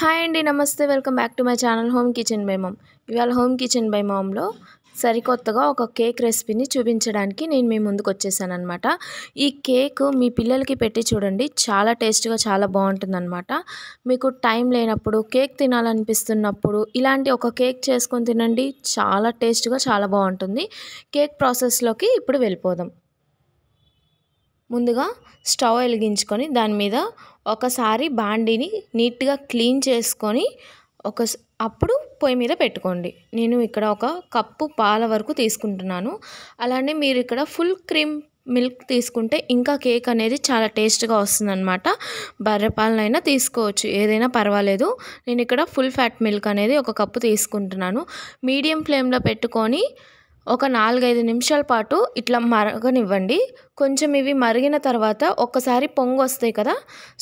hi అండి నమస్తే welcome back to my channel home kitchen by mom ఇవాళ home kitchen by మామ్లో సరికొత్తగా ఒక కేక్ రెసిపీని చూపించడానికి నేను మీ ముందుకు వచ్చేసానమాట ఈ కేక్ మీ పిల్లలకి పెట్టి చూడండి చాలా టేస్ట్గా చాలా బాగుంటుందన్నమాట మీకు టైం లేనప్పుడు కేక్ తినాలనిపిస్తున్నప్పుడు ఇలాంటి ఒక కేక్ చేసుకొని తినండి చాలా టేస్ట్గా చాలా బాగుంటుంది కేక్ ప్రాసెస్లోకి ఇప్పుడు వెళ్ళిపోదాం ముందుగా స్టవ్ వెలిగించుకొని దాని మీద ఒకసారి బాండీని నీట్గా క్లీన్ చేసుకొని ఒక అప్పుడు పొయ్యి మీద పెట్టుకోండి నేను ఇక్కడ ఒక కప్పు పాల వరకు తీసుకుంటున్నాను అలానే మీరు ఇక్కడ ఫుల్ క్రీమ్ మిల్క్ తీసుకుంటే ఇంకా కేక్ అనేది చాలా టేస్ట్గా వస్తుందన్నమాట బర్రెపాలనైనా తీసుకోవచ్చు ఏదైనా పర్వాలేదు నేను ఇక్కడ ఫుల్ ఫ్యాట్ మిల్క్ అనేది ఒక కప్పు తీసుకుంటున్నాను మీడియం ఫ్లేమ్లో పెట్టుకొని ఒక నాలుగైదు నిమిషాల పాటు ఇట్లా మరగనివ్వండి కొంచెం ఇవి మరిగిన తర్వాత ఒక్కసారి పొంగు వస్తాయి కదా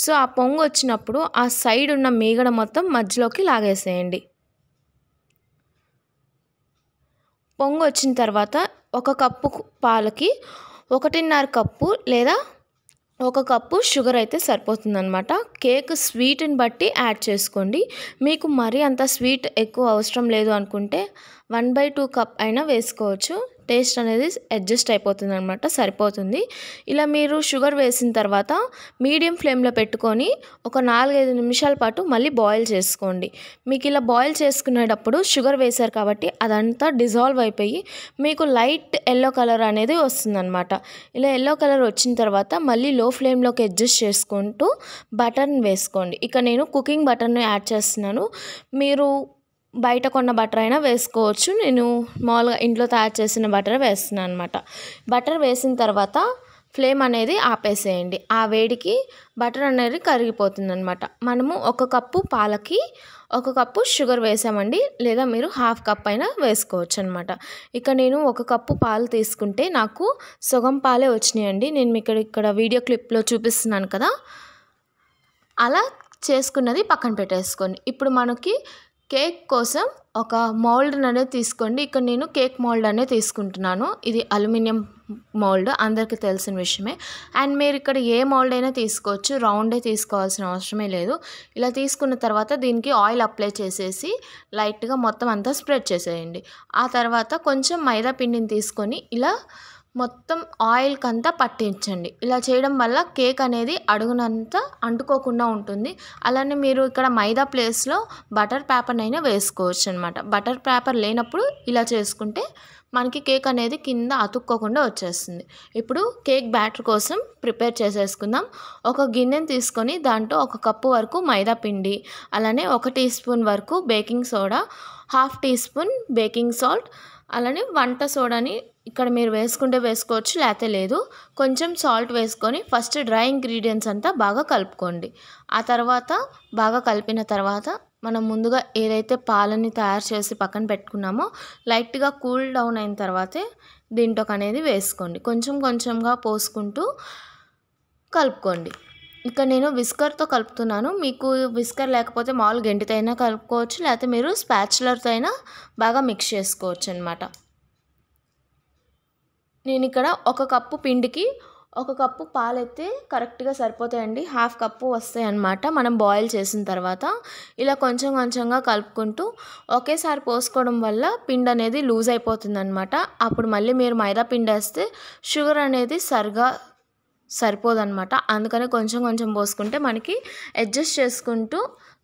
సో ఆ పొంగు వచ్చినప్పుడు ఆ సైడ్ ఉన్న మీగడ మొత్తం మధ్యలోకి లాగేసేయండి పొంగు వచ్చిన తర్వాత ఒక కప్పు పాలకి ఒకటిన్నర కప్పు లేదా ఒక కప్పు షుగర్ అయితే సరిపోతుందనమాట కేక్ స్వీట్ని బట్టి యాడ్ చేసుకోండి మీకు మరీ అంత స్వీట్ ఎక్కువ అవసరం లేదు అనుకుంటే వన్ బై టూ కప్ అయినా వేసుకోవచ్చు టేస్ట్ అనేది అడ్జస్ట్ అయిపోతుంది అనమాట సరిపోతుంది ఇలా మీరు షుగర్ వేసిన తర్వాత మీడియం ఫ్లేమ్లో పెట్టుకొని ఒక నాలుగైదు నిమిషాల పాటు మళ్ళీ బాయిల్ చేసుకోండి మీకు ఇలా బాయిల్ చేసుకునేటప్పుడు షుగర్ వేశారు కాబట్టి అదంతా డిజాల్వ్ అయిపోయి మీకు లైట్ ఎల్లో కలర్ అనేది వస్తుందన్నమాట ఇలా ఎల్లో కలర్ వచ్చిన తర్వాత మళ్ళీ లో ఫ్లేమ్లోకి అడ్జస్ట్ చేసుకుంటూ బటర్ని వేసుకోండి ఇక నేను కుకింగ్ బటర్ను యాడ్ చేస్తున్నాను మీరు బయట కొన్న బటర్ అయినా వేసుకోవచ్చు నేను మామూలుగా ఇంట్లో తయారు చేసిన బటర్ వేస్తున్నాను అనమాట బటర్ వేసిన తర్వాత ఫ్లేమ్ అనేది ఆపేసేయండి ఆ వేడికి బటర్ అనేది కరిగిపోతుంది అనమాట మనము ఒక కప్పు పాలకి ఒక కప్పు షుగర్ వేసామండి లేదా మీరు హాఫ్ కప్ అయినా వేసుకోవచ్చు అనమాట ఇక నేను ఒక కప్పు పాలు తీసుకుంటే నాకు సుగం పాలే వచ్చినాయండి నేను మీకు ఇక్కడ వీడియో క్లిప్లో చూపిస్తున్నాను కదా అలా చేసుకున్నది పక్కన పెట్టేసుకోండి ఇప్పుడు మనకి కేక్ కోసం ఒక మౌల్డ్ అనేది తీసుకోండి ఇక్కడ నేను కేక్ మౌల్డ్ అనేది తీసుకుంటున్నాను ఇది అల్యూమినియం మౌల్డ్ అందరికీ తెలిసిన విషయమే అండ్ మీరు ఇక్కడ ఏ మౌల్డ్ అయినా తీసుకోవచ్చు రౌండే తీసుకోవాల్సిన అవసరమే లేదు ఇలా తీసుకున్న తర్వాత దీనికి ఆయిల్ అప్లై చేసేసి లైట్గా మొత్తం అంతా స్ప్రెడ్ చేసేయండి ఆ తర్వాత కొంచెం మైదా పిండిని తీసుకొని ఇలా మొత్తం ఆయిల్కి అంతా పట్టించండి ఇలా చేయడం వల్ల కేక్ అనేది అడుగునంత అంటుకోకుండా ఉంటుంది అలానే మీరు ఇక్కడ మైదా ప్లేస్లో బటర్ అయినా వేసుకోవచ్చు అనమాట బటర్ పేపర్ లేనప్పుడు ఇలా చేసుకుంటే మనకి కేక్ అనేది కింద అతుక్కోకుండా వచ్చేస్తుంది ఇప్పుడు కేక్ బ్యాటర్ కోసం ప్రిపేర్ చేసేసుకుందాం ఒక గిన్నెని తీసుకొని దాంట్లో ఒక కప్పు వరకు మైదా పిండి అలానే ఒక టీ స్పూన్ వరకు baking soda half teaspoon baking salt అలానే వంట సోడాని ఇక్కడ మీరు వేసుకుంటే వేసుకోవచ్చు లేకపోతే లేదు కొంచెం సాల్ట్ వేసుకొని ఫస్ట్ డ్రై ఇంగ్రీడియంట్స్ అంతా బాగా కలుపుకోండి ఆ తర్వాత బాగా కలిపిన తర్వాత మనం ముందుగా ఏదైతే పాలని తయారు చేసి పక్కన పెట్టుకున్నామో లైట్గా కూల్ డౌన్ అయిన తర్వాతే దీంట్లోకి అనేది వేసుకోండి కొంచెం కొంచెంగా పోసుకుంటూ కలుపుకోండి ఇక్కడ నేను విస్కర్తో కలుపుతున్నాను మీకు విస్కర్ లేకపోతే మామూలు గెంటితో అయినా కలుపుకోవచ్చు లేకపోతే మీరు స్పాచులర్తో అయినా బాగా మిక్స్ చేసుకోవచ్చు అనమాట నేను ఇక్కడ ఒక కప్పు పిండికి ఒక కప్పు పాలు పాలైతే కరెక్ట్గా సరిపోతాయండి హాఫ్ కప్పు వస్తాయి అన్నమాట మనం బాయిల్ చేసిన తర్వాత ఇలా కొంచెం కొంచెంగా కలుపుకుంటూ ఒకేసారి పోసుకోవడం వల్ల పిండి అనేది లూజ్ అయిపోతుంది అనమాట అప్పుడు మళ్ళీ మీరు మైదా పిండి వేస్తే షుగర్ అనేది సరిగా సరిపోదన్నమాట అందుకని కొంచెం కొంచెం పోసుకుంటే మనకి అడ్జస్ట్ చేసుకుంటూ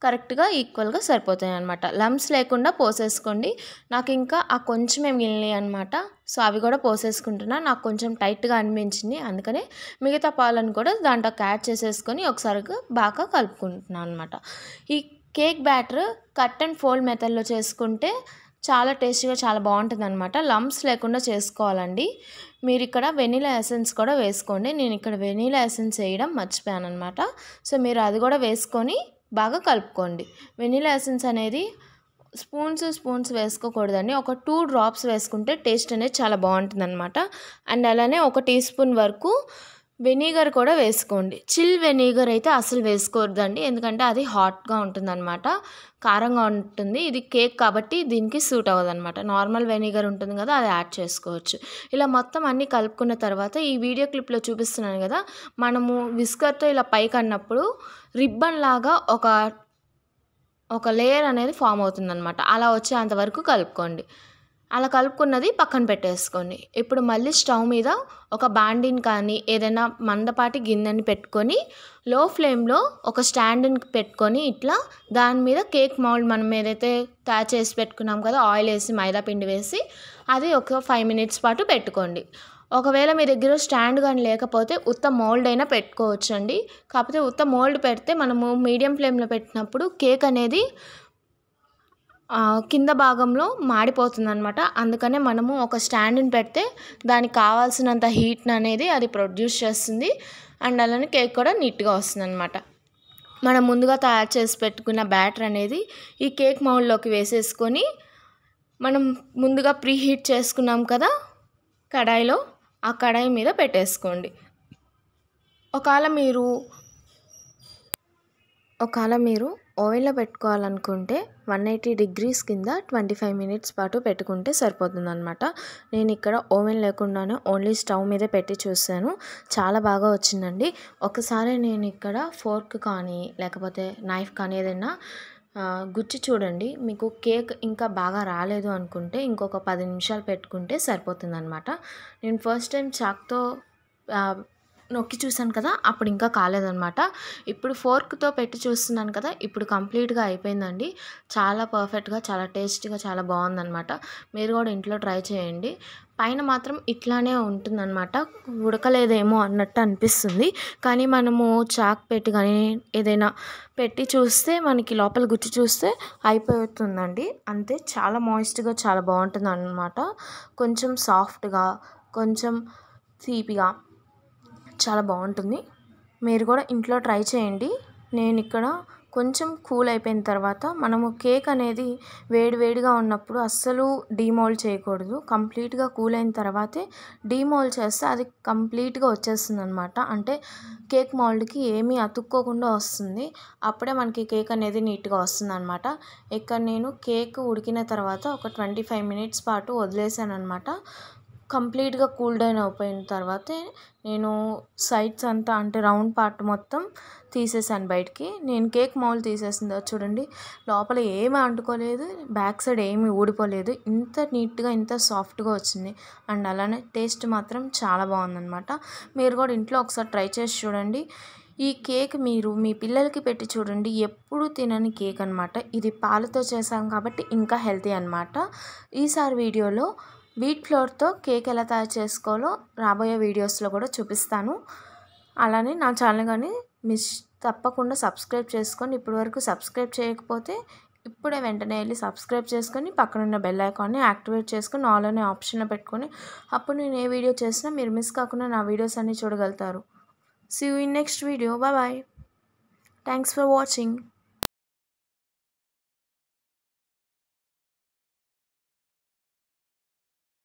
కరెక్ట్గా ఈక్వల్గా సరిపోతాయి అనమాట లమ్స్ లేకుండా పోసేసుకోండి నాకు ఇంకా ఆ కొంచెమే మిగిలినాయి అనమాట సో అవి కూడా పోసేసుకుంటున్నా నాకు కొంచెం టైట్గా అనిపించింది అందుకనే మిగతా పాలను కూడా దాంట్లో క్యాడ్ చేసేసుకొని ఒకసారిగా బాగా కలుపుకుంటున్నాను అనమాట ఈ cake batter cut and fold మెథడ్లో చేసుకుంటే చాలా టేస్టీగా చాలా బాగుంటుంది అనమాట లంప్స్ లేకుండా చేసుకోవాలండి మీరు ఇక్కడ వెనీలా ఎసెన్స్ కూడా వేసుకోండి నేను ఇక్కడ వెనీలా ఎసెన్స్ వేయడం మర్చిపోయాను అనమాట సో మీరు అది కూడా వేసుకొని బాగా కలుపుకోండి వెనీలా ఎసెన్స్ అనేది స్పూన్స్ స్పూన్స్ వేసుకోకూడదండి ఒక టూ డ్రాప్స్ వేసుకుంటే టేస్ట్ అనేది చాలా బాగుంటుంది అనమాట అండ్ అలానే ఒక టీ స్పూన్ వరకు వెనిగర్ కూడా వేసుకోండి చిల్ వెనిగర్ అయితే అసలు వేసుకోవద్దండి ఎందుకంటే అది హాట్గా అనమాట కారంగా ఉంటుంది ఇది కేక్ కాబట్టి దీనికి సూట్ అవ్వదు అనమాట నార్మల్ వెనిగర్ ఉంటుంది కదా అది యాడ్ చేసుకోవచ్చు ఇలా మొత్తం అన్నీ కలుపుకున్న తర్వాత ఈ వీడియో క్లిప్లో చూపిస్తున్నాను కదా మనము విస్కర్తో ఇలా పైకి అన్నప్పుడు రిబ్బన్ లాగా ఒక ఒక లేయర్ అనేది ఫామ్ అవుతుందన్నమాట అలా వచ్చేంతవరకు కలుపుకోండి అలా కలుపుకున్నది పక్కన పెట్టేసుకోండి ఇప్పుడు మళ్ళీ స్టవ్ మీద ఒక బాండిన్ కానీ ఏదైనా మందపాటి గిన్నెని పెట్టుకొని లో ఫ్లేమ్లో ఒక స్టాండ్ని పెట్టుకొని ఇట్లా దాని మీద కేక్ మౌల్డ్ మనం ఏదైతే తయారు చేసి పెట్టుకున్నాం కదా ఆయిల్ వేసి మైదా పిండి వేసి అది ఒక ఫైవ్ మినిట్స్ పాటు పెట్టుకోండి ఒకవేళ మీ దగ్గర స్టాండ్ కానీ లేకపోతే ఉత్త మోల్డ్ అయినా పెట్టుకోవచ్చండి కాకపోతే ఉత్త మోల్డ్ పెడితే మనము మీడియం ఫ్లేమ్లో పెట్టినప్పుడు కేక్ అనేది కింద భాగంలో మాడిపోతుంది అనమాట అందుకనే మనము ఒక స్టాండ్ని పెడితే దానికి కావాల్సినంత హీట్ని అనేది అది ప్రొడ్యూస్ చేస్తుంది అండ్ అలానే కేక్ కూడా నీట్గా వస్తుంది అనమాట మనం ముందుగా తయారు చేసి పెట్టుకున్న బ్యాటర్ అనేది ఈ కేక్ మౌల్డ్లోకి వేసేసుకొని మనం ముందుగా ప్రీ హీట్ చేసుకున్నాం కదా కడాయిలో ఆ కడాయి మీద పెట్టేసుకోండి ఒకవేళ మీరు ఒకవేళ మీరు ఓవెన్లో పెట్టుకోవాలనుకుంటే వన్ ఎయిటీ డిగ్రీస్ కింద ట్వంటీ ఫైవ్ మినిట్స్ పాటు పెట్టుకుంటే సరిపోతుందనమాట నేను ఇక్కడ ఓవెన్ లేకుండానే ఓన్లీ స్టవ్ మీదే పెట్టి చూశాను చాలా బాగా వచ్చిందండి ఒకసారి నేను ఇక్కడ ఫోర్క్ కానీ లేకపోతే నైఫ్ కానీ ఏదైనా గుచ్చి చూడండి మీకు కేక్ ఇంకా బాగా రాలేదు అనుకుంటే ఇంకొక పది నిమిషాలు పెట్టుకుంటే సరిపోతుందనమాట నేను ఫస్ట్ టైం చాక్తో నొక్కి చూశాను కదా అప్పుడు ఇంకా కాలేదనమాట ఇప్పుడు ఫోర్క్తో పెట్టి చూస్తున్నాను కదా ఇప్పుడు కంప్లీట్గా అయిపోయిందండి చాలా పర్ఫెక్ట్గా చాలా టేస్టీగా చాలా బాగుందనమాట మీరు కూడా ఇంట్లో ట్రై చేయండి పైన మాత్రం ఇట్లానే ఉంటుందన్నమాట ఉడకలేదేమో అన్నట్టు అనిపిస్తుంది కానీ మనము చాక్ పెట్టి కానీ ఏదైనా పెట్టి చూస్తే మనకి లోపల గుచ్చి చూస్తే అయిపోతుందండి అంతే చాలా మాయిస్ట్గా చాలా బాగుంటుంది అనమాట కొంచెం సాఫ్ట్గా కొంచెం తీపిగా చాలా బాగుంటుంది మీరు కూడా ఇంట్లో ట్రై చేయండి నేను ఇక్కడ కొంచెం కూల్ అయిపోయిన తర్వాత మనము కేక్ అనేది వేడివేడిగా ఉన్నప్పుడు అస్సలు డీమోల్డ్ చేయకూడదు కంప్లీట్గా కూల్ అయిన తర్వాతే డీమోల్డ్ చేస్తే అది కంప్లీట్గా వచ్చేస్తుంది అనమాట అంటే కేక్ మోల్డ్కి ఏమీ అతుక్కోకుండా వస్తుంది అప్పుడే మనకి కేక్ అనేది నీట్గా వస్తుంది అనమాట ఇక్కడ నేను కేక్ ఉడికిన తర్వాత ఒక ట్వంటీ ఫైవ్ మినిట్స్ పాటు వదిలేసాను అనమాట కంప్లీట్గా కూల్ డౌన్ అయిపోయిన తర్వాతే నేను సైడ్స్ అంతా అంటే రౌండ్ పార్ట్ మొత్తం తీసేసాను బయటికి నేను కేక్ మౌల్ తీసేసింది చూడండి లోపల ఏమీ అంటుకోలేదు బ్యాక్ సైడ్ ఏమీ ఊడిపోలేదు ఇంత నీట్గా ఇంత సాఫ్ట్గా వచ్చింది అండ్ అలానే టేస్ట్ మాత్రం చాలా బాగుందనమాట మీరు కూడా ఇంట్లో ఒకసారి ట్రై చేసి చూడండి ఈ కేక్ మీరు మీ పిల్లలకి పెట్టి చూడండి ఎప్పుడు తినని కేక్ అనమాట ఇది పాలతో చేసాం కాబట్టి ఇంకా హెల్తీ అనమాట ఈసారి వీడియోలో వీట్ ఫ్లోర్తో కేక్ ఎలా తయారు చేసుకోవాలో రాబోయే వీడియోస్లో కూడా చూపిస్తాను అలానే నా ఛానల్ కానీ మిస్ తప్పకుండా సబ్స్క్రైబ్ చేసుకొని ఇప్పటివరకు సబ్స్క్రైబ్ చేయకపోతే ఇప్పుడే వెంటనే వెళ్ళి సబ్స్క్రైబ్ చేసుకొని పక్కనున్న బెల్ ఐకాన్ని యాక్టివేట్ చేసుకొని ఆల్ అనే ఆప్షన్లో పెట్టుకొని అప్పుడు నేను ఏ వీడియో చేసినా మీరు మిస్ కాకుండా నా వీడియోస్ అన్నీ చూడగలుగుతారు see you in next video bye thanks for watching